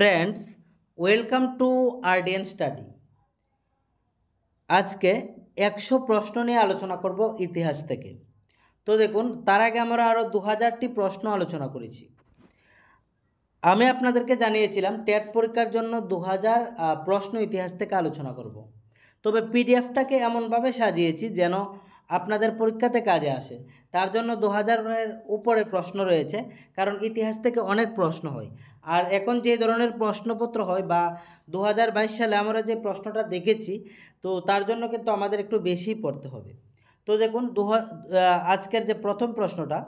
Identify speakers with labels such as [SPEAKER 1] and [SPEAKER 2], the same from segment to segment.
[SPEAKER 1] friends welcome to আর্ডিয়ান study আজকে একশো প্রশ্ন নিয়ে আলোচনা করব ইতিহাস থেকে তো দেখুন তার আগে আমরা আরও দু হাজারটি প্রশ্ন আলোচনা করেছি আমি আপনাদেরকে জানিয়েছিলাম টেট পরীক্ষার জন্য দু হাজার প্রশ্ন ইতিহাস থেকে আলোচনা করব তবে পিডিএফটাকে এমনভাবে সাজিয়েছি যেন আপনাদের পরীক্ষাতে কাজে আসে তার জন্য দু হাজারের উপরে প্রশ্ন রয়েছে কারণ ইতিহাস থেকে অনেক প্রশ্ন হয় আর এখন যে ধরনের প্রশ্নপত্র হয় বা দু সালে আমরা যে প্রশ্নটা দেখেছি তো তার জন্য কিন্তু আমাদের একটু বেশি পড়তে হবে তো দেখুন দু আজকের যে প্রথম প্রশ্নটা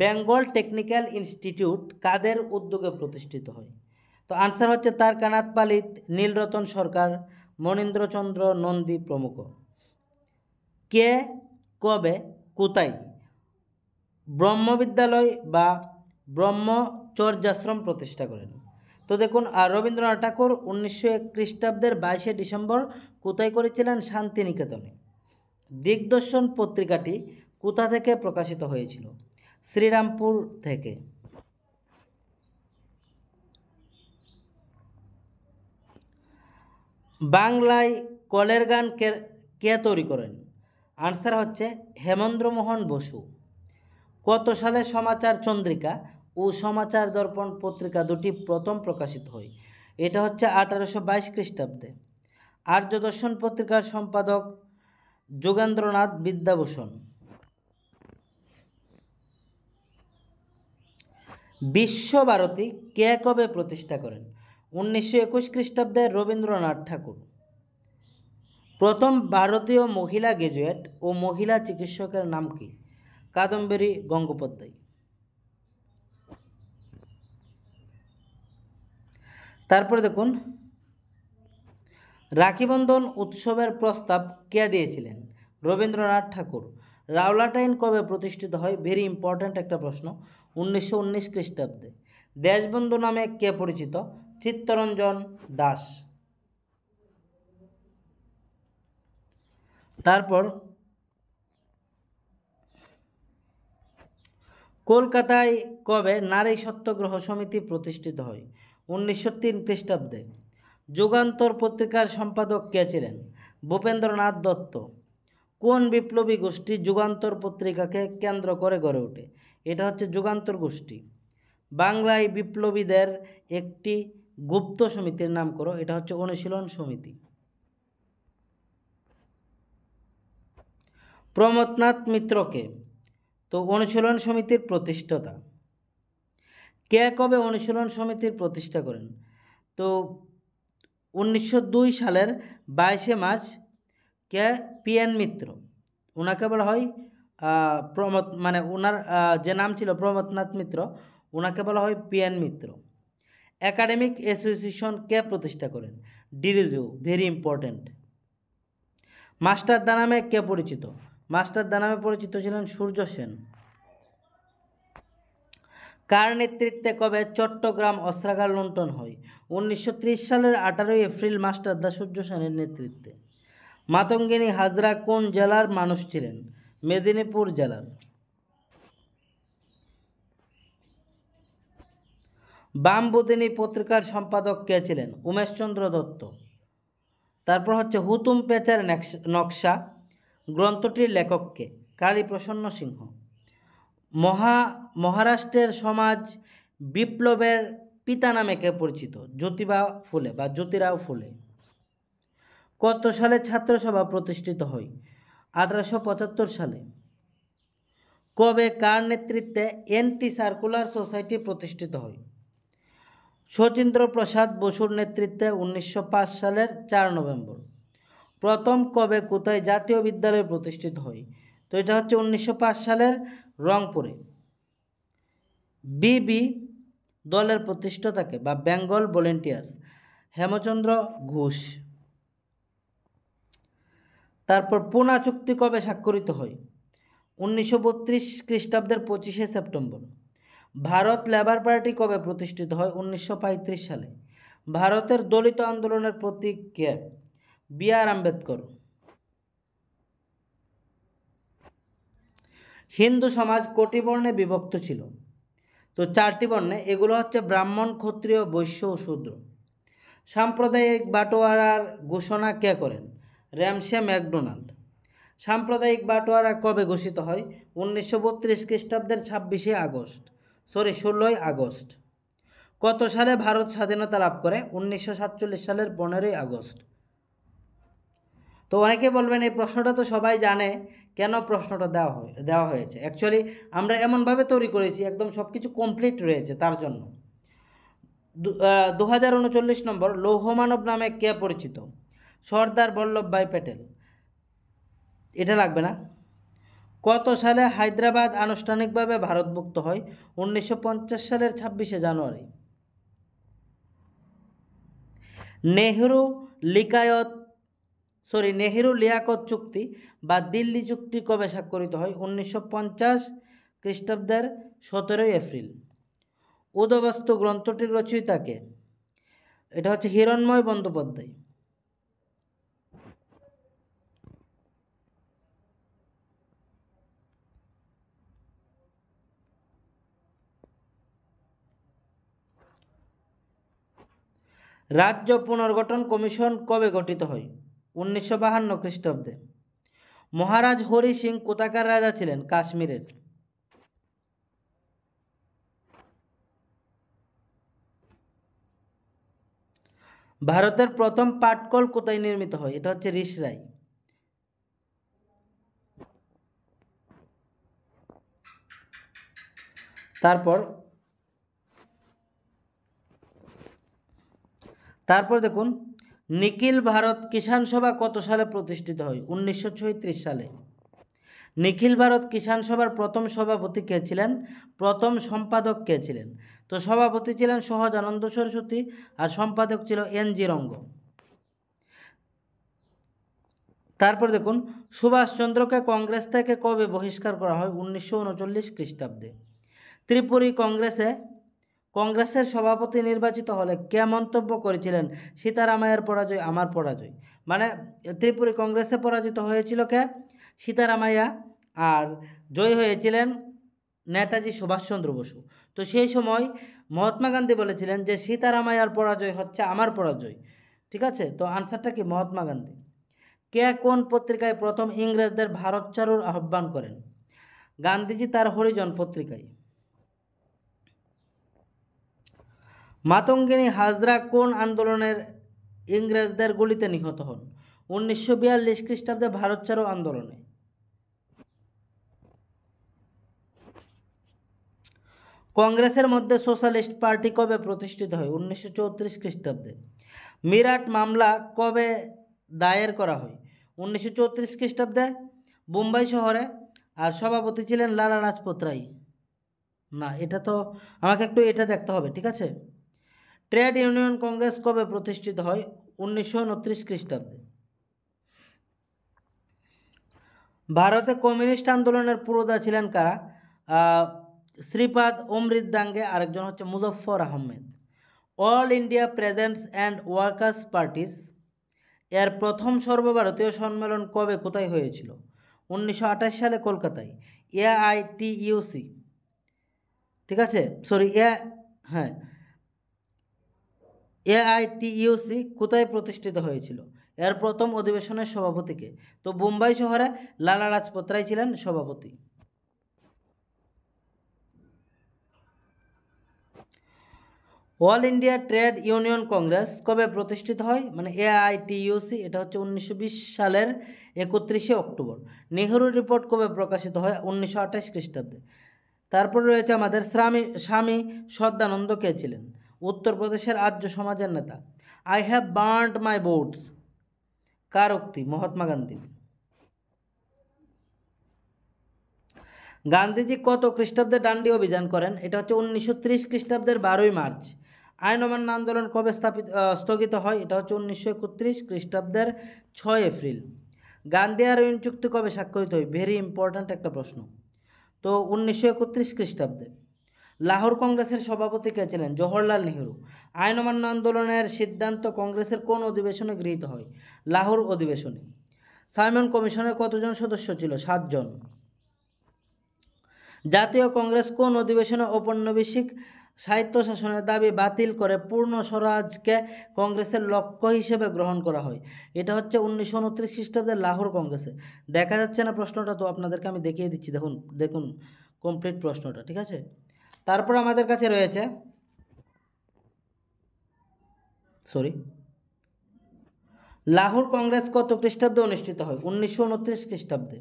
[SPEAKER 1] বেঙ্গল টেকনিক্যাল ইনস্টিটিউট কাদের উদ্যোগে প্রতিষ্ঠিত হয় তো আনসার হচ্ছে তার কানাত পালিত নীলরতন সরকার মনীন্দ্রচন্দ্র নন্দী প্রমুখ কে কবে কোথায় ব্রহ্মবিদ্যালয় বা ব্রহ্মচর্যাশ্রম প্রতিষ্ঠা করেন তো দেখুন আর রবীন্দ্রনাথ ঠাকুর উনিশশো এক খ্রিস্টাব্দের বাইশে ডিসেম্বর কোথায় করেছিলেন শান্তিনিকেতনে দিগদর্শন পত্রিকাটি কোথা থেকে প্রকাশিত হয়েছিল শ্রীরামপুর থেকে বাংলায় কলের গান কে তৈরি করেন আনসার হচ্ছে হেমেন্দ্রমোহন বসু কত সালে সমাচার চন্দ্রিকা ও সমাচার দর্পণ পত্রিকা দুটি প্রথম প্রকাশিত হয় এটা হচ্ছে আঠারোশো বাইশ খ্রিস্টাব্দে আর্য দর্শন পত্রিকার সম্পাদক যোগেন্দ্রনাথ বিদ্যাভূষণ বিশ্বভারতী কে কবে প্রতিষ্ঠা করেন উনিশশো একুশ খ্রিস্টাব্দে রবীন্দ্রনাথ ঠাকুর প্রথম ভারতীয় মহিলা গ্র্যাজুয়েট ও মহিলা চিকিৎসকের নাম কি কাদম্বরী গঙ্গোপাধ্যায় তারপরে দেখুন রাখিবন্ধন উৎসবের প্রস্তাব কে দিয়েছিলেন রবীন্দ্রনাথ ঠাকুর রাওলাটাইন কবে প্রতিষ্ঠিত হয় ভেরি ইম্পর্ট্যান্ট একটা প্রশ্ন উনিশশো উনিশ খ্রিস্টাব্দে দেশবন্ধু নামে কে পরিচিত চিত্তরঞ্জন দাস তারপর কলকাতায় কবে নারী সত্যগ্রহ সমিতি প্রতিষ্ঠিত হয় উনিশশো তিন খ্রিস্টাব্দে যুগান্তর পত্রিকার সম্পাদক কে ছিলেন ভূপেন্দ্রনাথ দত্ত কোন বিপ্লবী গোষ্ঠী যুগান্তর পত্রিকাকে কেন্দ্র করে গড়ে ওঠে এটা হচ্ছে যুগান্তর গোষ্ঠী বাংলায় বিপ্লবীদের একটি গুপ্ত সমিতির নাম করো এটা হচ্ছে অনুশীলন সমিতি প্রমথনাথ মিত্রকে তো অনুশীলন সমিতির প্রতিষ্ঠাতা কে কবে অনুশীলন সমিতির প্রতিষ্ঠা করেন তো উনিশশো সালের বাইশে মার্চ কে পি এন মিত্র ওনাকে বলা হয় প্রমোদ মানে ওনার যে নাম ছিল প্রমোদনাথ মিত্র ওনাকে বলা হয় P N Mitra academic association কে প্রতিষ্ঠা করেন ডিরিজু ভেরি ইম্পর্ট্যান্ট মাস্টার নামে কে পরিচিত মাস্টার দা নামে পরিচিত ছিলেন সূর্য সেন কার নেতৃত্বে কবে চট্টগ্রাম অস্ত্রাগার লুণ্ঠন হয় উনিশশো সালের আঠারোই এপ্রিল মাস্টার দা সূর্য সেনের নেতৃত্বে মাতঙ্গিনী হাজরা কোন জেলার মানুষ ছিলেন মেদিনীপুর জেলার বামবুদিনী পত্রিকার সম্পাদক কে ছিলেন উমেশচন্দ্র দত্ত তারপর হচ্ছে হুতুম পেচার নকশা গ্রন্থটির লেখককে কালীপ্রসন্ন সিংহ মহা মহারাষ্ট্রের সমাজ বিপ্লবের পিতা নামে কে পরিচিত জ্যোতিবা ফুলে বা জ্যোতিরাও ফুলে কত সালে ছাত্রসভা প্রতিষ্ঠিত হয় আঠারোশো পঁচাত্তর সালে কবে কার নেতৃত্বে এনটি সার্কুলার সোসাইটি প্রতিষ্ঠিত হয় শচীন্দ্র প্রসাদ বসুর নেতৃত্বে উনিশশো সালের চার নভেম্বর প্রথম কবে কোথায় জাতীয় বিদ্যালয় প্রতিষ্ঠিত হয় তো এটা হচ্ছে উনিশশো সালের রংপুরে বিবি দলের প্রতিষ্ঠাতাকে বা বেঙ্গল ভলেন্টিয়ার্স হেমচন্দ্র ঘোষ তারপর পুনা চুক্তি কবে স্বাক্ষরিত হয় উনিশশো বত্রিশ খ্রিস্টাব্দের পঁচিশে সেপ্টেম্বর ভারত লেবার পার্টি কবে প্রতিষ্ঠিত হয় উনিশশো সালে ভারতের দলিত আন্দোলনের প্রতীক কে বি আর আম্বেদকর হিন্দু সমাজ কোটি বর্ণে বিভক্ত ছিল তো চারটি বর্ণে এগুলো হচ্ছে ব্রাহ্মণ ক্ষত্রিয় বৈশ্য ও শূদ্র সাম্প্রদায়িক বাটোয়ারার ঘোষণা কে করেন র্যামসে ম্যাকডোনাল্ড সাম্প্রদায়িক বাটোয়ারা কবে ঘোষিত হয় উনিশশো বত্রিশ খ্রিস্টাব্দের ছাব্বিশে আগস্ট সরি ষোলোই আগস্ট কত সালে ভারত স্বাধীনতা লাভ করে উনিশশো সাতচল্লিশ সালের পনেরোই আগস্ট তো অনেকে বলবেন এই প্রশ্নটা তো সবাই জানে কেন প্রশ্নটা দেওয়া হয়ে দেওয়া হয়েছে অ্যাকচুয়ালি আমরা এমনভাবে তৈরি করেছি একদম সব কিছু কমপ্লিট রয়েছে তার জন্য দু হাজার উনচল্লিশ নম্বর লৌহমানব নামে কে পরিচিত সর্দার বল্লভভাই প্যাটেল এটা লাগবে না কত সালে হায়দ্রাবাদ আনুষ্ঠানিকভাবে ভারতভুক্ত হয় উনিশশো সালের ছাব্বিশে জানুয়ারি নেহরু লিকায়ত সরি নেহেরু লিয়াকত চুক্তি বা দিল্লি চুক্তি কবে স্বাক্ষরিত হয় উনিশশো পঞ্চাশ খ্রিস্টাব্দের সতেরোই এপ্রিল উদবাস্তু গ্রন্থটির রচয়িতাকে এটা হচ্ছে হিরণময় বন্দ্যোপাধ্যায় রাজ্য পুনর্গঠন কমিশন কবে গঠিত হয় উনিশশো বাহান্ন খ্রিস্টাব্দে মহারাজ হরি সিং কোথাকার রাজা ছিলেন কাশ্মীরের ভারতের প্রথম পাটকল কোথায় নির্মিত হয় এটা হচ্ছে রিসরাই তারপর তারপর দেখুন নিখিল ভারত কিষাণ সভা কত সালে প্রতিষ্ঠিত হয় উনিশশো সালে নিখিল ভারত কিষাণ সভার প্রথম সভাপতি কে ছিলেন প্রথম সম্পাদক কে ছিলেন তো সভাপতি ছিলেন সহজানন্দ সরস্বতী আর সম্পাদক ছিল এন জি রঙ্গ তারপর দেখুন সুভাষচন্দ্রকে কংগ্রেস থেকে কবে বহিষ্কার করা হয় উনিশশো উনচল্লিশ খ্রিস্টাব্দে ত্রিপুরী কংগ্রেসে কংগ্রেসের সভাপতি নির্বাচিত হলে কে মন্তব্য করেছিলেন সীতারামায়ের পরাজয় আমার পরাজয় মানে ত্রিপুরি কংগ্রেসে পরাজিত হয়েছিল কে সীতারামাইয়া আর জয় হয়েছিলেন নেতাজি সুভাষচন্দ্র বসু তো সেই সময় মহাত্মা গান্ধী বলেছিলেন যে সীতারামাইয়ার পরাজয় হচ্ছে আমার পরাজয় ঠিক আছে তো আনসারটা কি মহাত্মা গান্ধী কে কোন পত্রিকায় প্রথম ইংরেজদের ভারত চারুর আহ্বান করেন গান্ধীজি তার হরিজন পত্রিকায় মাতঙ্গিনী হাজরা কোন আন্দোলনের ইংরেজদের গুলিতে নিহত হন উনিশশো বিয়াল্লিশ খ্রিস্টাব্দে ভারত ছাড়ো আন্দোলনে কংগ্রেসের মধ্যে সোশ্যালিস্ট পার্টি কবে প্রতিষ্ঠিত হয় উনিশশো চৌত্রিশ খ্রিস্টাব্দে মিরাট মামলা কবে দায়ের করা হয় উনিশশো চৌত্রিশ খ্রিস্টাব্দে বোম্বাই শহরে আর সভাপতি ছিলেন লালা রাজপত রায় না এটা তো আমাকে একটু এটা দেখতে হবে ঠিক আছে ট্রেড ইউনিয়ন কংগ্রেস কবে প্রতিষ্ঠিত হয় উনিশশো উনত্রিশ খ্রিস্টাব্দে ভারতে কমিউনিস্ট আন্দোলনের পুরোদা ছিলেন কারা শ্রীপাদ অমৃত দাঙ্গে আরেকজন হচ্ছে Muzaffar Ahmed all India peasants and workers parties এর প্রথম সর্বভারতীয় সম্মেলন কবে কোথায় হয়েছিল উনিশশো সালে কলকাতায় এআইটিইউসি ঠিক আছে সরি এ হ্যাঁ এআইটিইউসি কোথায় প্রতিষ্ঠিত হয়েছিল এর প্রথম অধিবেশনের সভাপতিকে তো বোম্বাই শহরে লালা লাজপত রায় ছিলেন সভাপতি all India trade union Congress কবে প্রতিষ্ঠিত হয় মানে এআইটিইউসি এটা হচ্ছে উনিশশো সালের একত্রিশে অক্টোবর নেহরু রিপোর্ট কবে প্রকাশিত হয় উনিশশো আঠাশ খ্রিস্টাব্দে তারপর রয়েছে আমাদের স্বামী স্বামী সদ্দানন্দ কে ছিলেন উত্তরপ্রদেশের আর্য সমাজের নেতা I have burnt my boards কার উক্তি মহাত্মা গান্ধী গান্ধীজি কত খ্রিস্টাব্দে ডান্ডি অভিযান করেন এটা হচ্ছে উনিশশো ত্রিশ খ্রিস্টাব্দের বারোই মার্চ আইন অমান্য আন্দোলন কবে স্থাপিত স্থগিত হয় এটা হচ্ছে উনিশশো একত্রিশ খ্রিস্টাব্দের ছয় এপ্রিল গান্ধী আর চুক্তি কবে স্বাক্ষরিত হয় ভেরি ইম্পর্ট্যান্ট একটা প্রশ্ন তো উনিশশো একত্রিশ খ্রিস্টাব্দে লাহোর কংগ্রেসের সভাপতি কে ছিলেন জওহরলাল নেহরু আইন অমান্য আন্দোলনের সিদ্ধান্ত কংগ্রেসের কোন অধিবেশনে গৃহীত হয় লাহোর অধিবেশনে সাইমন কমিশনের কতজন সদস্য ছিল সাতজন জাতীয় কংগ্রেস কোন অধিবেশনে ঔপনিবেশিক স্বায়ত্তশাসনের দাবি বাতিল করে পূর্ণ স্বরাজকে কংগ্রেসের লক্ষ্য হিসেবে গ্রহণ করা হয় এটা হচ্ছে উনিশশো উনত্রিশ খ্রিস্টাব্দে লাহোর কংগ্রেসে দেখা যাচ্ছে না প্রশ্নটা তো আপনাদেরকে আমি দেখিয়ে দিচ্ছি দেখুন দেখুন কমপ্লিট প্রশ্নটা ঠিক আছে তারপর আমাদের কাছে রয়েছে সরি লাহোর কংগ্রেস কত খ্রিস্টাব্দে অনুষ্ঠিত হয় উনিশশো উনত্রিশ খ্রিস্টাব্দে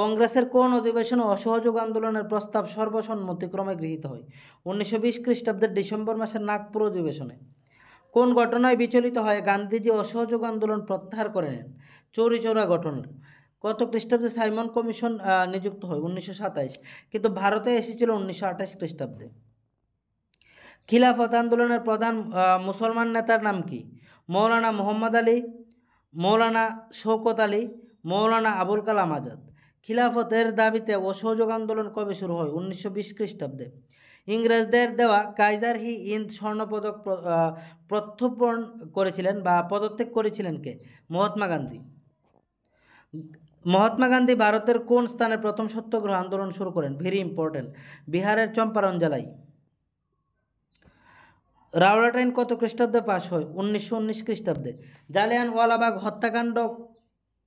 [SPEAKER 1] কংগ্রেসের কোন অধিবেশনে অসহযোগ আন্দোলনের প্রস্তাব সর্বসম্মতিক্রমে গৃহীত হয় উনিশশো বিশ খ্রিস্টাব্দের ডিসেম্বর মাসের নাগপুর অধিবেশনে কোন ঘটনায় বিচলিত হয় গান্ধীজি অসহযোগ আন্দোলন প্রত্যাহার করে নেন চৌরি চৌরা ঘটনা কত খ্রিস্টাব্দে সাইমন কমিশন নিযুক্ত হয় উনিশশো কিন্তু ভারতে এসেছিল উনিশশো আঠাশ খ্রিস্টাব্দে খিলাফত আন্দোলনের প্রধান মুসলমান নেতার নাম কি মৌলানা মোহাম্মদ আলী মৌলানা শৌকত আলী মৌলানা আবুল কালাম আজাদ খিলাফতের দাবিতে অসহযোগ আন্দোলন কবে শুরু হয় উনিশশো বিশ খ্রিস্টাব্দে ইংরেজদের দেওয়া কাইজার হি ইন্দ স্বর্ণপদক প্রত্যর্পণ করেছিলেন বা পদত্যাগ করেছিলেন কে মহাত্মা গান্ধী মহাত্মা গান্ধী ভারতের কোন স্থানে প্রথম সত্যগ্রহ আন্দোলন শুরু করেন ভেরি ইম্পর্টেন্ট বিহারের চম্পারণ জেলায় রাওলা ট্রেন কত খ্রিস্টাব্দে পাশ হয় উনিশশো উনিশ খ্রিস্টাব্দে জালিয়ান ওয়ালাবাগ হত্যাকাণ্ড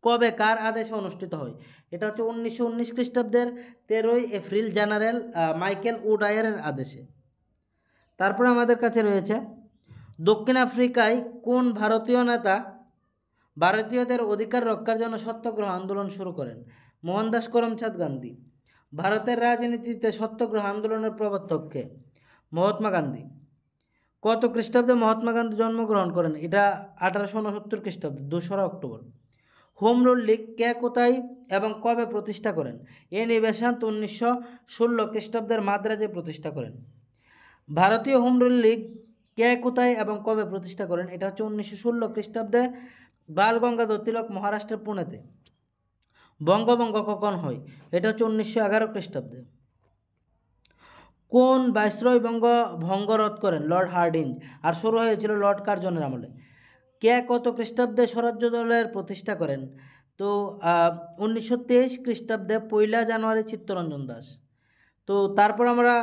[SPEAKER 1] কবে কার আদেশে অনুষ্ঠিত হয় এটা হচ্ছে উনিশশো উনিশ খ্রিস্টাব্দের তেরোই এপ্রিল জেনারেল মাইকেল উডায়ারের আদেশে তারপরে আমাদের কাছে রয়েছে দক্ষিণ আফ্রিকায় কোন ভারতীয় নেতা ভারতীয়দের অধিকার রক্ষার জন্য সত্যগ্রহ আন্দোলন শুরু করেন মোহনদাস করমচাঁদ গান্ধী ভারতের রাজনীতিতে সত্যগ্রহ আন্দোলনের প্রবর্তককে মহাত্মা গান্ধী কত খ্রিস্টাব্দে মহাত্মা গান্ধী জন্মগ্রহণ করেন এটা আঠারোশো উনসত্তর খ্রিস্টাব্দে দোসরা অক্টোবর হোম রুল লীগ কে কোথায় এবং কবে প্রতিষ্ঠা করেন এ নিবেশান্ত উনিশশো ষোলো খ্রিস্টাব্দের মাদ্রাজে প্রতিষ্ঠা করেন ভারতীয় হোম রুল লীগ কে কোথায় এবং কবে প্রতিষ্ঠা করেন এটা হচ্ছে উনিশশো ষোলো খ্রিস্টাব্দে বাল গঙ্গাধর তিলক মহারাষ্ট্রের পুনেতে বঙ্গভঙ্গ কখন হয় এটা হচ্ছে উনিশশো এগারো খ্রিস্টাব্দে কোন বাইশ্রয় বঙ্গ ভঙ্গরোধ করেন লর্ড হার্ডিঞ্জ আর শুরু হয়েছিল লর্ড কার্জনের আমলে কে কত খ্রিস্টাব্দে স্বরাজ্য দলের প্রতিষ্ঠা করেন তো উনিশশো তেইশ খ্রিস্টাব্দে পয়লা জানুয়ারি চিত্তরঞ্জন দাস তো তারপর আমরা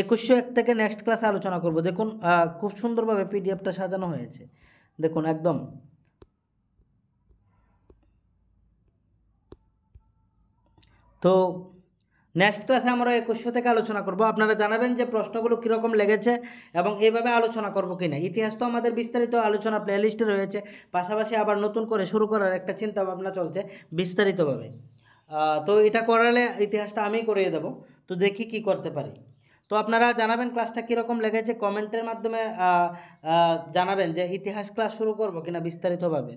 [SPEAKER 1] একুশশো এক থেকে নেক্সট ক্লাসে আলোচনা করব দেখুন খুব সুন্দরভাবে পিডিএফটা সাজানো হয়েছে দেখুন একদম তো নেক্সট ক্লাসে আমরা একুশশো থেকে আলোচনা করব আপনারা জানাবেন যে প্রশ্নগুলো কীরকম লেগেছে এবং এইভাবে আলোচনা করব কি না ইতিহাস তো আমাদের বিস্তারিত আলোচনা প্লেলিস্টে রয়েছে পাশাপাশি আবার নতুন করে শুরু করার একটা চিন্তা ভাবনা চলছে বিস্তারিতভাবে তো এটা করালে ইতিহাসটা আমি করিয়ে দেব তো দেখি কি করতে পারি তো আপনারা জানাবেন ক্লাসটা কীরকম লেগেছে কমেন্টের মাধ্যমে জানাবেন যে ইতিহাস ক্লাস শুরু করবো কিনা বিস্তারিতভাবে